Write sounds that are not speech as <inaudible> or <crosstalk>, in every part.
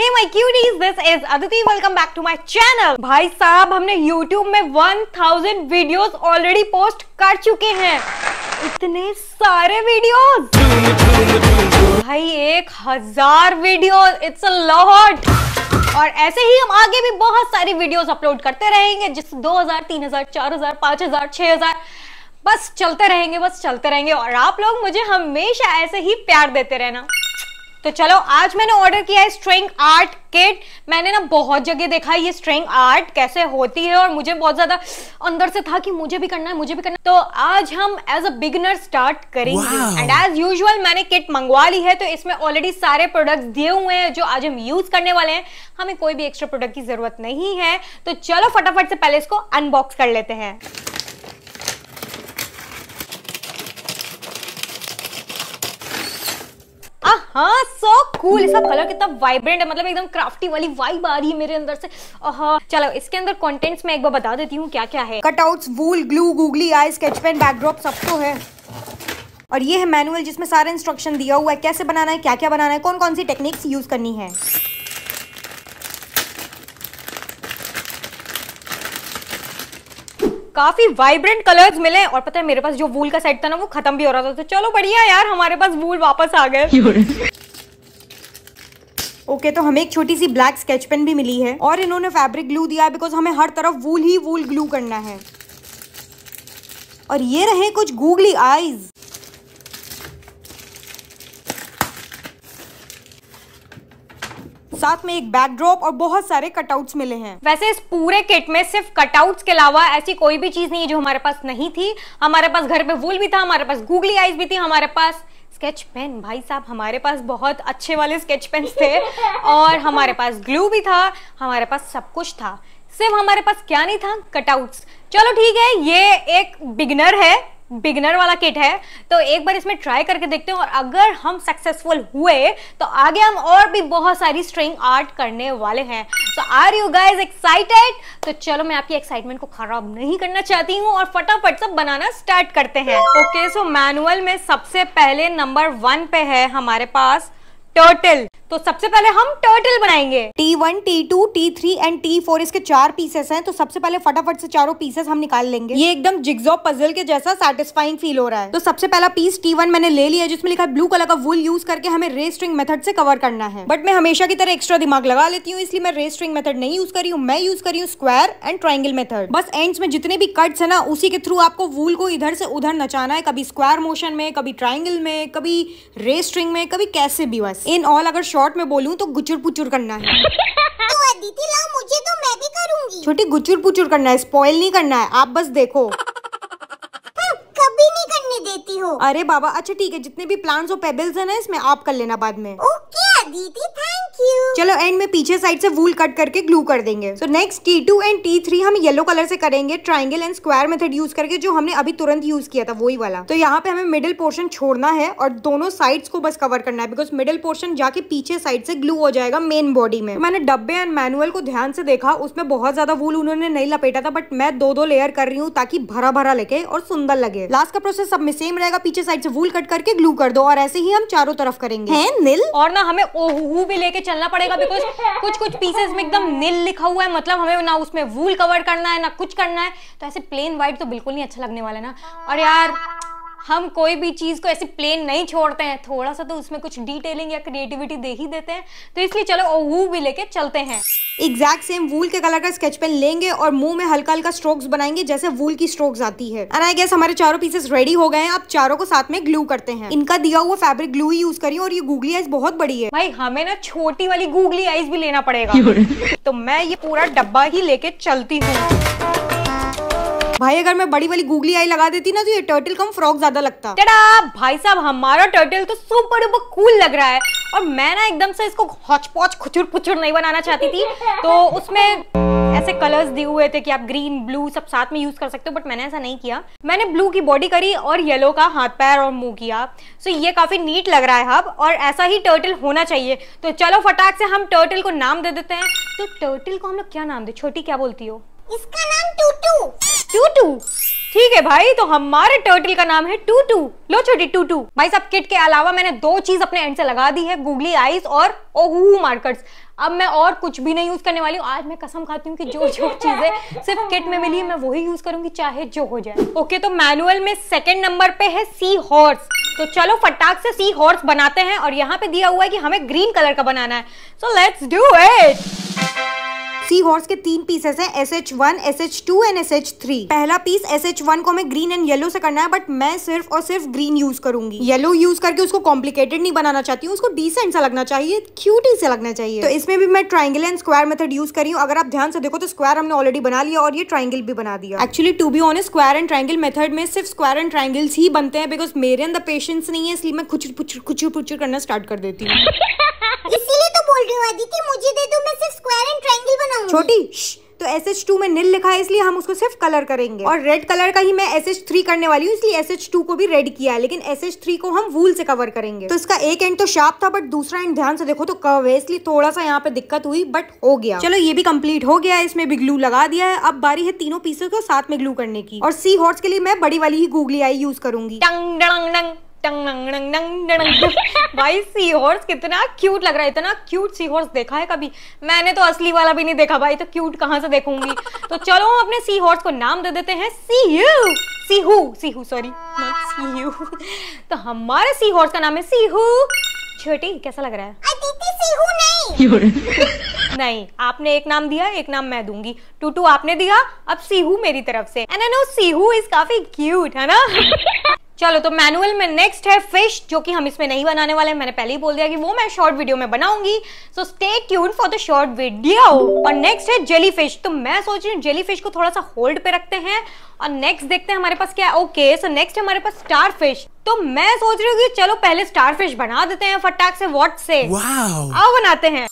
भाई साहब हमने में 1000 ऑलरेडी पोस्ट कर चुके हैं इतने सारे वीडियोस भाई एक हजार वीडियोस इट्स अ और ऐसे ही हम आगे भी बहुत सारी वीडियोस अपलोड करते रहेंगे जिस 2000 3000 4000 5000 6000 बस चलते रहेंगे बस चलते रहेंगे और आप लोग मुझे हमेशा ऐसे ही प्यार देते रहना तो चलो आज मैंने ऑर्डर किया है स्ट्रिंग आर्ट किट मैंने ना बहुत जगह देखा है ये स्ट्रिंग आर्ट कैसे होती है और मुझे बहुत ज्यादा अंदर से था कि मुझे भी करना है मुझे भी करना है तो आज हम एज अ बिगिनर स्टार्ट करेंगे एंड एज यूजुअल मैंने किट मंगवा ली है तो इसमें ऑलरेडी सारे प्रोडक्ट्स दिए हुए हैं जो आज हम यूज करने वाले हैं हमें कोई भी एक्स्ट्रा प्रोडक्ट की जरूरत नहीं है तो चलो फटाफट से पहले इसको अनबॉक्स कर लेते हैं हाँ सो कूल इसका कलर कितना वाइब्रेंट है मतलब एकदम क्राफ्टी वाली वाइब आ रही है मेरे अंदर से हाँ चलो इसके अंदर कंटेंट्स मैं एक बार बता देती हूँ क्या क्या है cutouts wool glue googly eye sketch pen backdrop सब तो है और ये है मैनुअल जिसमें सारा इंस्ट्रक्शन दिया हुआ है कैसे बनाना है क्या क्या बनाना है कौन कौन सी टेक्निक्स यूज करनी है काफी वाइब्रेंट कलर्स मिले और पता है मेरे पास जो वूल का सेट था ना वो खत्म भी हो रहा था तो चलो बढ़िया यार हमारे पास वूल वापस आ गए <laughs> ओके okay, तो हमें एक छोटी सी ब्लैक स्केच पेन भी मिली है और इन्होंने फैब्रिक ग्लू दिया है बिकॉज हमें हर तरफ वूल ही वूल ग्लू करना है और ये रहे कुछ गूगली आईज साथ में एक बैकड्रॉप और बहुत सारे कटआउट्स मिले हैं वैसे इस पूरे किट में सिर्फ कटआउट्स के अलावा ऐसी कोई भी चीज नहीं है जो हमारे पास नहीं थी हमारे पास घर पे वूल भी था हमारे पास गूगली आईज भी थी हमारे पास स्केच पेन भाई साहब हमारे पास बहुत अच्छे वाले स्केच पेन थे और हमारे पास ग्लू भी था हमारे पास सब कुछ था सिर्फ हमारे पास क्या नहीं था कटआउट्स चलो ठीक है ये एक बिगनर है बिगनर वाला किट है तो एक बार इसमें ट्राई करके देखते हैं और अगर हम सक्सेसफुल हुए तो आगे हम और भी बहुत सारी स्ट्रिंग आर्ट करने वाले हैं so are you guys excited तो चलो मैं आपकी एक्साइटमेंट को खराब नहीं करना चाहती हूँ और फटाफट सब बनाना स्टार्ट करते हैं ओके सो मैनुअल में सबसे पहले नंबर वन पे है हमारे पास टर्टल तो सबसे पहले हम टर्टल बनाएंगे T one T two T three and T four इसके चार पीसेस हैं तो सबसे पहले फटाफट से चारों पीसेस हम निकाल लेंगे ये एकदम जिग्जो पजल के जैसा सेटिस्फाइंग फील हो रहा है तो सबसे पहला पीस टी वन मैंने ले लिया जिसमें लिखा है ब्लू कलर का वुल यूज करके हमें रे स्ट्रिंग मेथड से कवर करना है बट मैं हमेशा की तरह एक्स्ट्रा दिमाग लगा लेती हूँ इसलिए मैं रे स्ट्रिंग मेथड नहीं यूज करी हूँ मैं यूज करी हूँ स्क्वायर एंड ट्राइंगल मेथड बस एंड में जितने भी कट्स है ना उसी के थ्रू आपको वूल को इधर से उधर नचाना है कभी स्क्वायर मोशन में कभी ट्राइंगल में कभी रे स्ट्रिंग में कभी कैसे भी वैसे इन ऑल अगर शॉर्ट में बोलूँ तो गुचुर पुचुर करना है <laughs> अदिति लाओ मुझे तो मैं भी करूँगी छोटी गुचुर पुचुर करना है स्पॉइल नहीं करना है आप बस देखो कभी नहीं करने देती हो अरे बाबा अच्छा ठीक है जितने भी प्लांट्स और पेबल्स है ना इसमें आप कर लेना बाद में ओके दीदी थैंक यू चलो एंड में पीछे साइड से वूल कट करके ग्लू कर देंगे so next T two and T three हम येलो कलर से करेंगे triangle and square method use करके जो हमने अभी तुरंत यूज किया था वही वाला तो यहाँ पे हमें मिडिल पोर्शन छोड़ना है और दोनों साइड्स को बस कवर करना है बिकॉज मिडिल पोर्शन जाके पीछे साइड से ग्लू हो जाएगा मेन बॉडी में तो मैंने डब्बे एंड मैनुअल को ध्यान से देखा उसमें बहुत ज्यादा वूल उन्होंने नहीं लपेटा था बट मैं दो दो लेयर कर रही हूँ ताकि भरा भरा लगे और सुंदर लगे लास्ट का प्रोसेस सब में सेम रहेगा पीछे साइड से वूल कट करके ग्लू कर दो और ऐसे ही हम चारों तरफ करेंगे हैं और ना हमें ओहू भी लेके चलना पड़ेगा बिकॉज कुछ कुछ पीसेस में एकदम नील लिखा हुआ है मतलब हमें ना उसमें वूल कवर करना है ना कुछ करना है तो ऐसे प्लेन व्हाइट तो बिल्कुल नहीं अच्छा लगने वाला है ना और यार हम कोई भी चीज़ को ऐसे प्लेन नहीं छोड़ते हैं थोड़ा सा तो उसमें कुछ डिटेलिंग या क्रिएटिविटी दे ही देते हैं तो इसलिए चलो वो भी लेके चलते हैं एग्जैक्ट सेम वूल के कलर का स्केच पेन लेंगे और मुंह में हल्का हल्का स्ट्रोक्स बनाएंगे जैसे वूल की स्ट्रोक्स आती है एंड आई गेस हमारे चारों पीसेस रेडी हो गए हैं अब चारों को साथ में ग्लू करते हैं इनका दिया हुआ फैब्रिक ग्लू ही यूज करिए और ये गूगली आइस बहुत बड़ी है भाई हमें ना छोटी वाली गूगली आइस भी लेना पड़ेगा तो मैं ये पूरा डब्बा ही लेके चलती हूँ भाई अगर मैं बड़ी वाली गूगली आई लगा देती ना तो ये टर्टल कम फ्रॉक ज्यादा लगता भाई साहब हमारा टर्टल तो सुपर डुपर कूल लग रहा है और मैं ना एकदम से इसको हॉचपॉच खुचुर पुचुर नहीं बनाना चाहती थी तो उसमें ऐसे कलर्स दिए हुए थे कि आप ग्रीन ब्लू सब साथ में यूज कर सकते हो बट मैंने ऐसा नहीं किया मैंने ब्लू की बॉडी करी और येलो का हाथ पैर और मुंह किया सो so, ये काफी नीट लग रहा है अब और ऐसा ही टर्टल होना चाहिए तो चलो फटाक से हम टर्टल को नाम दे देते हैं तो टर्टल को हम लोग क्या नाम दे छोटी क्या बोलती हो इसका नाम टूटू टूटू ठीक है भाई तो हमारे टर्टल का नाम है टूटू लो छोटी टूटू भाई साहब किट के अलावा मैंने दो चीज अपने एंड से लगा दी है गूगली आईज और ओहू मार्कर्स अब मैं और कुछ भी नहीं यूज करने वाली हूँ आज मैं कसम खाती हूँ कि जो जो चीजें सिर्फ किट में मिली है मैं वही यूज करूंगी चाहे जो हो जाए ओके okay, तो मैनुअल में सेकेंड नंबर पे है सी हॉर्स तो चलो फटाक से सी हॉर्स बनाते हैं और यहाँ पे दिया हुआ है कि हमें ग्रीन कलर का बनाना है so let's do it sea horse के तीन पीसेस हैं S H one S H two and S H three पहला पीस एस एच वन को हमें ग्रीन एंड येलो से करना है बट मैं सिर्फ और सिर्फ ग्रीन यूज करूंगी येलो यूज करके उसको कॉम्प्लिकेटेड नहीं बनाना चाहती हूँ उसको डिसेंट सा लगना चाहिए क्यूटी से लगना चाहिए तो इसमें भी मैं triangle and square method use करी हूँ अगर आप ध्यान से देखो तो स्क्वायर हमने ऑलरेडी बना लिया और ये ट्राइंगल भी बना दिया actually to be on square and triangle method में सिर्फ स्क्वायर एंड ट्राइंगल्स ही बनते हैं बिकॉज मेरे अंदर पेशेंस नहीं है इसलिए मैं कुछ कुछ करना स्टार्ट कर देती हूँ <laughs> इसीलिए तो बोल रही हूँ अदिति मुझे दे दो मैं सिर्फ स्क्वायर एंड ट्रायंगल बनाऊंगी छोटी तो एस एच टू में नील लिखा है इसलिए हम उसको सिर्फ कलर करेंगे और रेड कलर का ही मैं एस एच थ्री करने वाली हूँ इसलिए एस एच टू को भी रेड किया है लेकिन एस एच थ्री को हम वूल से कवर करेंगे तो इसका एक एंड तो शार्प था बट दूसरा एंड ध्यान से देखो तो कर्व है इसलिए थोड़ा सा यहाँ पे दिक्कत हुई बट हो गया चलो ये भी कम्प्लीट हो गया इसमें भी ग्लू लगा दिया है अब बारी है तीनों पीसेस को साथ में ग्लू करने की और सी हॉर्स के लिए मैं बड़ी वाली ही गूगली आई यूज करूंगी डंग डंग डंग <laughs> भाई सी हॉर्स कितना क्यूट लग रहा है इतना क्यूट सी हॉर्स देखा है कभी मैंने तो असली वाला भी नहीं देखा भाई तो क्यूट कहाँ से देखूंगी तो चलो हम अपने सी हॉर्स को नाम दे देते हैं C U sorry C U तो हमारे सी हॉर्स का नाम है सीहू छोटी कैसा लग रहा है नहीं <laughs> नहीं आपने एक नाम दिया एक नाम मैं दूंगी टूटू आपने दिया अब सीहू मेरी तरफ से एंड आई नो सीहू इज काफी क्यूट है ना <laughs> चलो तो मैनुअल में नेक्स्ट है फिश जो कि हम इसमें नहीं बनाने वाले मैंने पहले ही बोल दिया कि वो मैं शॉर्ट वीडियो में बनाऊंगी so stay tuned for the short video और नेक्स्ट है जेली फिश तो मैं सोच रही हूँ जेली फिश को थोड़ा सा होल्ड पे रखते हैं और नेक्स्ट देखते हैं हमारे पास क्या है ओके सो नेक्स्ट है हमारे पास स्टार फिश तो मैं सोच रही हूँ कि चलो पहले स्टार फिश बना देते हैं फटाक से वॉट से आओ बनाते हैं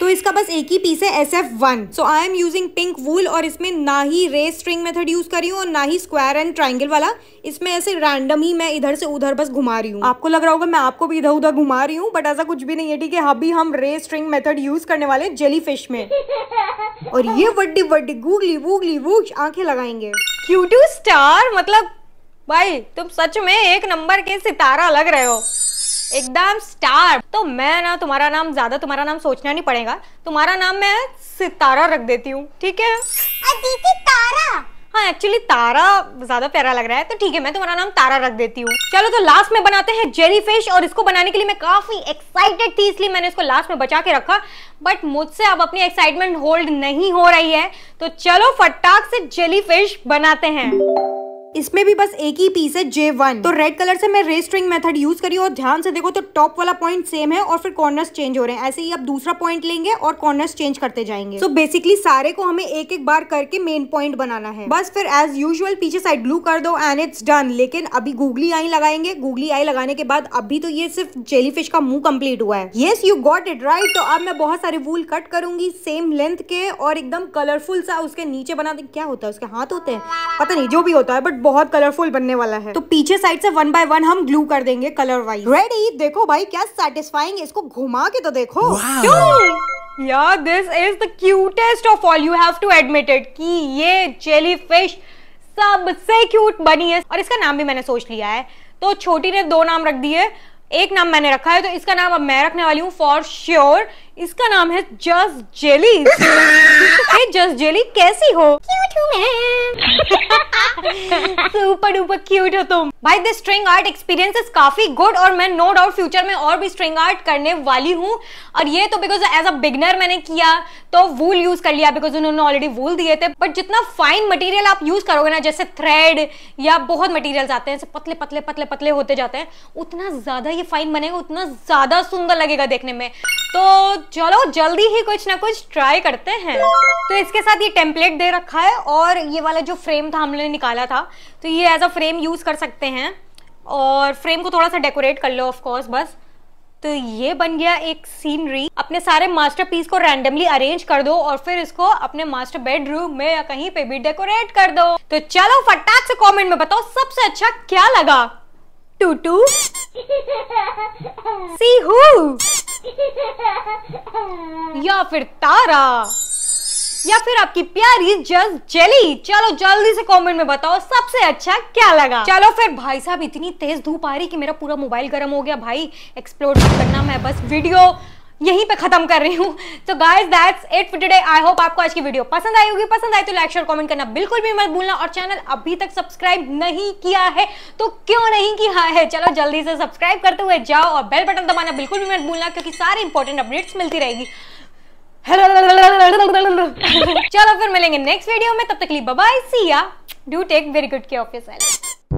तो इसका बस एक ही पीस है SF1. F one so I am using pink wool और इसमें ना ही रे स्ट्रिंग मेथड यूज करी हूँ और ना ही स्क्वायर एंड ट्राइंगल वाला इसमें ऐसे रैंडम ही मैं इधर से उधर बस घुमा रही हूँ आपको लग रहा होगा मैं आपको भी इधर उधर घुमा रही हूँ बट ऐसा कुछ भी नहीं है ठीक है अभी हम रे स्ट्रिंग मेथड यूज करने वाले जेली फिश में <laughs> और ये वड्डी वड्डी गूगली वूगली वू आंखें लगाएंगे क्यूटू स्टार मतलब भाई तुम सच में एक नंबर के सितारा लग रहे हो एकदम स्टार तो मैं ना तुम्हारा नाम ज्यादा तुम्हारा नाम सोचना नहीं पड़ेगा तुम्हारा नाम मैं सितारा रख देती हूँ ठीक है तारा हाँ एक्चुअली तारा ज्यादा प्यारा लग रहा है तो ठीक है मैं तुम्हारा नाम तारा रख देती हूँ चलो तो लास्ट में बनाते हैं जेरी फिश और इसको बनाने के लिए मैं काफी एक्साइटेड थी इसलिए मैंने इसको लास्ट में बचा के रखा बट मुझसे अब अपनी एक्साइटमेंट होल्ड नहीं हो रही है तो चलो फटाक से जेली फिश बनाते हैं इसमें भी बस एक ही पीस है जे वन तो रेड कलर से मैं रे स्ट्रिंग मेथड यूज करी और ध्यान से देखो तो टॉप वाला पॉइंट सेम है और फिर कॉर्नर्स चेंज हो रहे हैं ऐसे ही अब दूसरा पॉइंट लेंगे और कॉर्नर्स चेंज करते जाएंगे तो so बेसिकली सारे को हमें एक एक बार करके मेन पॉइंट बनाना है बस फिर एज यूजल पीछे साइड ग्लू कर दो एंड इट्स डन लेकिन अभी गूगली आई लगाएंगे गूगली आई लगाने के बाद अभी तो ये सिर्फ जेली का मुंह कम्प्लीट हुआ है yes you got it right तो अब मैं बहुत सारे वूल कट करूंगी सेम लेंथ के और एकदम कलरफुल सा उसके नीचे बना क्या होता है उसके हाथ होते हैं पता नहीं जो भी होता है बट बहुत कलरफुल बनने वाला है तो पीछे साइड से वन बाय वन हम ग्लू कर देंगे कलर वाइज रेडी देखो भाई क्या सेटिस्फाइंग इसको घुमा के तो देखो यार this is the cutest of all you have to admit it कि ये जेली फिश सबसे क्यूट बनी है और इसका नाम भी मैंने सोच लिया है तो छोटी ने दो नाम रख दिए एक नाम मैंने रखा है तो इसका नाम अब मैं रखने वाली हूँ फॉर श्योर इसका नाम है जस्ट जेली जस्ट जेली कैसी हो क्यूट हूँ मैं सुपर डुपर क्यूट हो तुम भाई दिस स्ट्रिंग आर्ट एक्सपीरियंस काफी गुड और मैं नो डाउट फ्यूचर में और भी स्ट्रिंग आर्ट करने वाली हूँ और ये तो बिकॉज एज अ बिगनर मैंने किया तो वूल यूज कर लिया बिकॉज उन्होंने ऑलरेडी वूल दिए थे बट जितना फाइन मटेरियल आप यूज करोगे ना जैसे थ्रेड या बहुत मटेरियल्स आते हैं पतले पतले पतले पतले होते जाते हैं उतना ज्यादा ये फाइन बनेगा उतना ज्यादा सुंदर लगेगा देखने में तो चलो जल्दी ही कुछ ना कुछ ट्राई करते हैं तो इसके साथ ये टेम्पलेट दे रखा है और ये वाला जो फ्रेम था हमने निकाला वाला था तो ये एज अ फ्रेम यूज़ कर सकते हैं और फ्रेम को थोड़ा सा डेकोरेट कर लो ऑफकोर्स बस तो ये बन गया एक सीनरी अपने सारे मास्टर पीस को रैंडमली अरेंज कर दो और फिर इसको अपने मास्टर बेडरूम में या कहीं पे भी डेकोरेट कर दो तो चलो फटाक से कमेंट में बताओ सबसे अच्छा क्या लगा टू टू <laughs> सी हू या फिर तारा या फिर आपकी प्यारी जस जेली चलो जल्दी से कमेंट में बताओ सबसे अच्छा क्या लगा चलो फिर भाई साहब इतनी तेज धूप आ रही कि मेरा पूरा मोबाइल गर्म हो गया भाई एक्सप्लोर करना मैं बस वीडियो यहीं पे खत्म कर रही हूँ तो guys that's it for today I hope आपको आज की वीडियो पसंद आई होगी पसंद आई तो लाइक शेयर कमेंट करना बिल्कुल भी मत भूलना और चैनल अभी तक सब्सक्राइब नहीं किया है तो क्यों नहीं किया है चलो जल्दी से सब्सक्राइब करते हुए जाओ और बेल बटन दबाना बिल्कुल भी मत भूलना क्योंकि सारी इंपॉर्टेंट अपडेट्स मिलती रहेगी चलो फिर मिलेंगे नेक्स्ट वीडियो में तब तक लिए bye see ya do take very good care of yourself